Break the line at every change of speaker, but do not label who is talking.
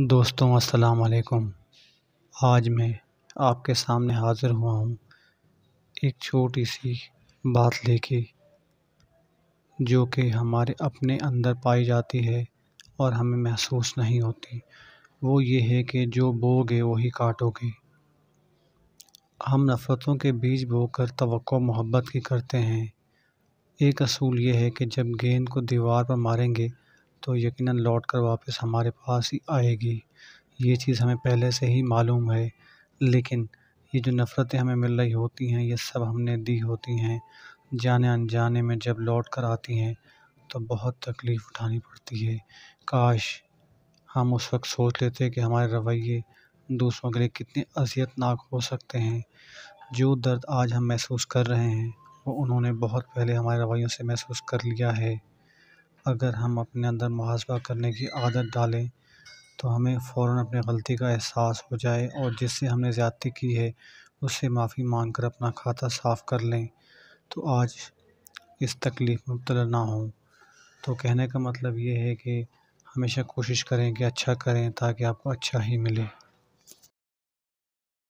दोस्तों अस्सलाम वालेकुम आज मैं आपके सामने हाज़िर हुआ हूँ एक छोटी सी बात लेके जो कि हमारे अपने अंदर पाई जाती है और हमें महसूस नहीं होती वो ये है कि जो बोगे वही काटोगे हम नफ़रतों के बीज बोकर तो मोहब्बत की करते हैं एक असूल ये है कि जब गेंद को दीवार पर मारेंगे तो यकीनन लौट कर वापस हमारे पास ही आएगी ये चीज़ हमें पहले से ही मालूम है लेकिन ये जो नफ़रतें हमें मिल रही होती हैं ये सब हमने दी होती हैं जाने अनजाने में जब लौट कर आती हैं तो बहुत तकलीफ़ उठानी पड़ती है काश हम उस वक्त सोच लेते कि हमारे रवैये दूसरों के लिए कितने अजियतनाक हो सकते हैं जो दर्द आज हम महसूस कर रहे हैं वो उन्होंने बहुत पहले हमारे रवैयों से महसूस कर लिया है अगर हम अपने अंदर मुहासबा करने की आदत डालें तो हमें फ़ौर अपनी गलती का एहसास हो जाए और जिससे हमने ज़्यादती की है उससे माफ़ी मांग कर अपना खाता साफ़ कर लें तो आज इस तकलीफ़ में मुबतला ना हों तो कहने का मतलब ये है कि हमेशा कोशिश करें कि अच्छा करें ताकि आपको अच्छा ही मिले